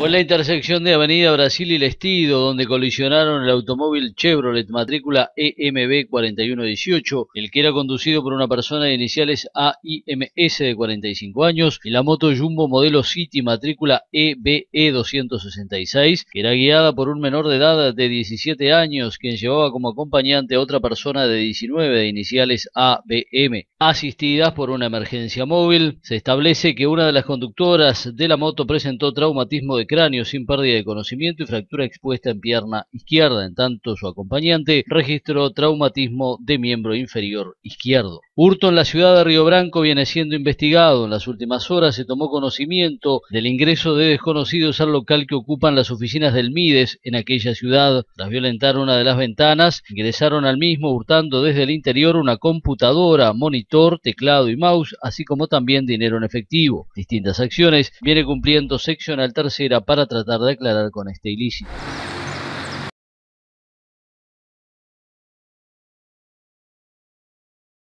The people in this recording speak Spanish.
Fue en la intersección de Avenida Brasil y Lestido, donde colisionaron el automóvil Chevrolet matrícula EMB 4118, el que era conducido por una persona de iniciales AIMS de 45 años, y la moto Jumbo modelo City matrícula EBE 266, e que era guiada por un menor de edad de 17 años, quien llevaba como acompañante a otra persona de 19 de iniciales ABM. Asistidas por una emergencia móvil, se establece que una de las conductoras de la moto presentó traumatismo de cráneo sin pérdida de conocimiento y fractura expuesta en pierna izquierda, en tanto su acompañante registró traumatismo de miembro inferior izquierdo. Hurto en la ciudad de Río Branco viene siendo investigado. En las últimas horas se tomó conocimiento del ingreso de desconocidos al local que ocupan las oficinas del Mides en aquella ciudad. Tras violentar una de las ventanas, ingresaron al mismo hurtando desde el interior una computadora, monitor, teclado y mouse, así como también dinero en efectivo. Distintas acciones viene cumpliendo seccional tercera para tratar de aclarar con este ilícito.